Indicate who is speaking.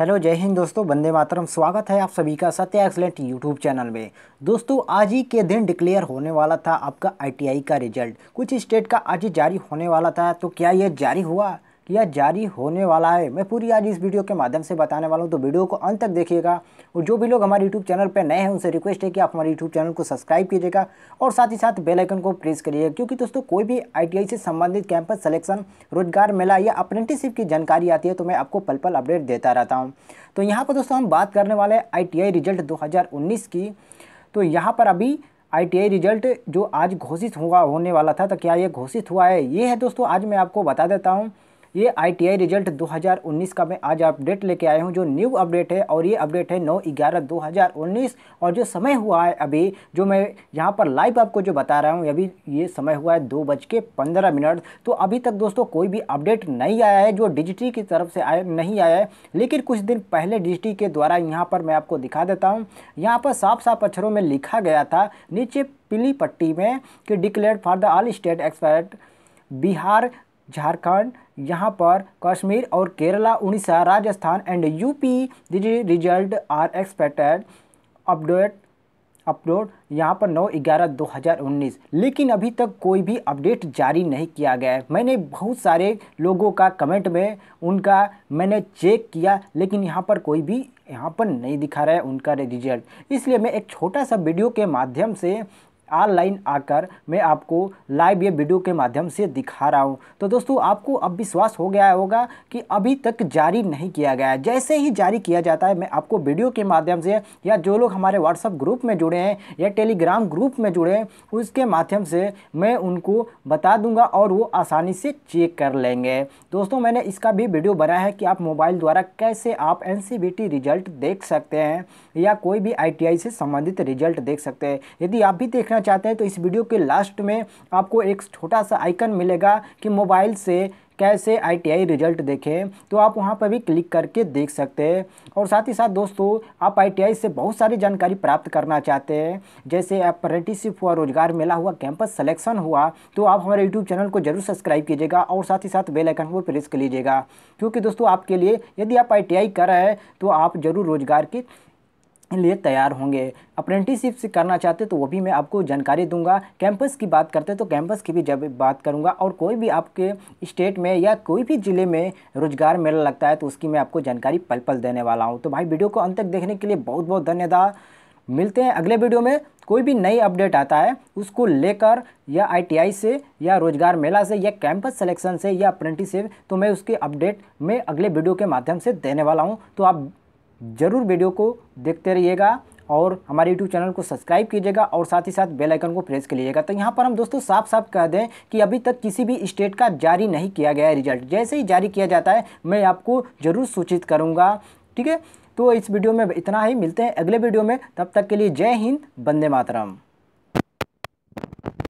Speaker 1: hello जय हिंद दोस्तों बंदे मातरम स्वागत है आप सभी का सत्य एक्सलेंट यूट्यूब चैनल में दोस्तों आज ही के दिन डिक्लेयर होने वाला था आपका आईटीआई का रिजल्ट कुछ स्टेट का आज ही जारी होने वाला था तो क्या यह जारी हुआ यह जारी होने वाला है मैं पूरी आज इस वीडियो के माध्यम से बताने वाला हूँ तो वीडियो को अंत तक देखिएगा और जो भी लोग हमारे यूट्यूब चैनल पर नए हैं उनसे रिक्वेस्ट है कि आप हमारे यूट्यूब चैनल को सब्सक्राइब कीजिएगा और साथ ही साथ बेलाइकन को प्रेस करिएगा क्योंकि दोस्तों कोई भी आई से संबंधित कैंपस सलेक्शन रोजगार मेला या अप्रेंटिसशिप की जानकारी आती है तो मैं आपको पल पल अपडेट देता रहता हूँ तो यहाँ पर दोस्तों हम बात करने वाले हैं आई रिजल्ट दो की तो यहाँ पर अभी आईटीआई रिजल्ट जो आज घोषित हुआ होने वाला था तो क्या ये घोषित हुआ है ये है दोस्तों आज मैं आपको बता देता हूँ ये आईटीआई रिजल्ट 2019 का मैं आज अपडेट लेके आया हूँ जो न्यू अपडेट है और ये अपडेट है नौ ग्यारह दो और जो समय हुआ है अभी जो मैं यहाँ पर लाइव आपको जो बता रहा हूँ अभी ये समय हुआ है दो बज के पंद्रह मिनट तो अभी तक दोस्तों कोई भी अपडेट नहीं आया है जो डिजिटी की तरफ से आया नहीं आया है लेकिन कुछ दिन पहले डिजिटी के द्वारा यहाँ पर मैं आपको दिखा देता हूँ यहाँ पर साफ साफ अक्षरों में लिखा गया था नीचे पीली पट्टी में कि declare for the all state expert Bihar Jharkhand यहाँ पर कश्मीर और Kerala Orissa Rajasthan and UP result are expected update upload यहाँ पर 9 ग्यारह 2019 लेकिन अभी तक कोई भी अपडेट जारी नहीं किया गया है मैंने बहुत सारे लोगों का कमेंट में उनका मैंने चेक किया लेकिन यहाँ पर कोई भी यहाँ पर नहीं दिखा रहा है उनका रिजल्ट इसलिए मैं एक छोटा सा वीडियो के माध्यम से ऑनलाइन आकर मैं आपको लाइव ये वीडियो के माध्यम से दिखा रहा हूँ तो दोस्तों आपको अब विश्वास हो गया होगा कि अभी तक जारी नहीं किया गया है जैसे ही जारी किया जाता है मैं आपको वीडियो के माध्यम से या जो लोग हमारे व्हाट्सअप ग्रुप में जुड़े हैं या टेलीग्राम ग्रुप में जुड़े हैं उसके माध्यम से मैं उनको बता दूंगा और वो आसानी से चेक कर लेंगे दोस्तों मैंने इसका भी वीडियो बनाया है कि आप मोबाइल द्वारा कैसे आप एन रिजल्ट देख सकते हैं या कोई भी आई से संबंधित रिजल्ट देख सकते हैं यदि आप भी देखना करना चाहते हैं तो इस वीडियो के लास्ट में आपको एक छोटा सा आइकन मिलेगा कि मोबाइल से कैसे आईटीआई रिजल्ट देखें तो आप वहां पर भी क्लिक करके देख सकते हैं और साथ ही साथ दोस्तों आप आईटीआई से बहुत सारी जानकारी प्राप्त करना चाहते हैं जैसे अप्रेंटिसशिप हुआ रोजगार मेला हुआ कैंपस सिलेक्शन हुआ तो आप हमारे यूट्यूब चैनल को जरूर सब्सक्राइब कीजिएगा और साथ ही साथ बेल आइकन को प्रेस कर लीजिएगा क्योंकि दोस्तों आपके लिए यदि आप आई कर रहे हैं तो आप जरूर रोजगार की लिए तैयार होंगे अप्रेंटिसशिप से करना चाहते तो वो भी मैं आपको जानकारी दूंगा कैंपस की बात करते तो कैंपस की भी जब बात करूंगा और कोई भी आपके स्टेट में या कोई भी ज़िले में रोज़गार मेला लगता है तो उसकी मैं आपको जानकारी पल पल देने वाला हूँ तो भाई वीडियो को अंत तक देखने के लिए बहुत बहुत धन्यवाद मिलते हैं अगले वीडियो में कोई भी नई अपडेट आता है उसको लेकर या आई से या रोजगार मेला से या कैंपस सेलेक्शन से या अप्रेंटिसशिप तो मैं उसके अपडेट में अगले वीडियो के माध्यम से देने वाला हूँ तो आप ज़रूर वीडियो को देखते रहिएगा और हमारे यूट्यूब चैनल को सब्सक्राइब कीजिएगा और साथ ही साथ बेल आइकन को प्रेस लीजिएगा तो यहाँ पर हम दोस्तों साफ साफ कह दें कि अभी तक किसी भी स्टेट का जारी नहीं किया गया है रिजल्ट जैसे ही जारी किया जाता है मैं आपको ज़रूर सूचित करूँगा ठीक है तो इस वीडियो में इतना ही मिलते हैं अगले वीडियो में तब तक के लिए जय हिंद बंदे मातरम